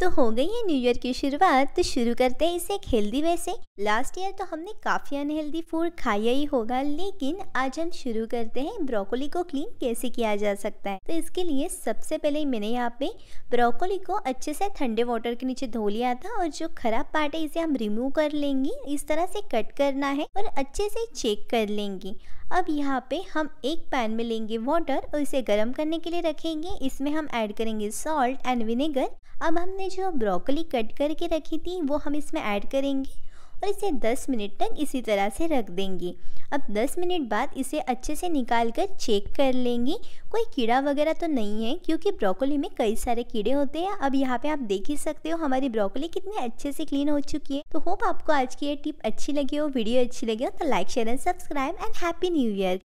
तो हो गई है न्यू ईयर की शुरुआत तो शुरू करते हैं इसे एक हेल्दी वे से लास्ट ईयर तो हमने काफ़ी अनहेल्दी फूड खाया ही होगा लेकिन आज हम शुरू करते हैं ब्रोकोली को क्लीन कैसे किया जा सकता है तो इसके लिए सबसे पहले मैंने यहाँ पे ब्रोकोली को अच्छे से ठंडे वाटर के नीचे धो लिया था और जो खराब पार्ट है इसे हम रिमूव कर लेंगे इस तरह से कट करना है और अच्छे से चेक कर लेंगे अब यहाँ पे हम एक पैन में लेंगे वाटर और इसे गर्म करने के लिए रखेंगे इसमें हम ऐड करेंगे सॉल्ट एंड विनेगर अब हमने जो ब्रोकली कट करके रखी थी वो हम इसमें ऐड करेंगे और इसे 10 मिनट तक इसी तरह से रख देंगे अब 10 मिनट बाद इसे अच्छे से निकाल कर चेक कर लेंगे कोई कीड़ा वगैरह तो नहीं है क्योंकि ब्रोकली में कई सारे कीड़े होते हैं अब यहाँ पे आप देख ही सकते हो हमारी ब्रोकली कितने अच्छे से क्लीन हो चुकी है तो होप आपको आज की ये टिप अच्छी लगी हो वीडियो अच्छी लगी हो तो like share and subscribe and happy new year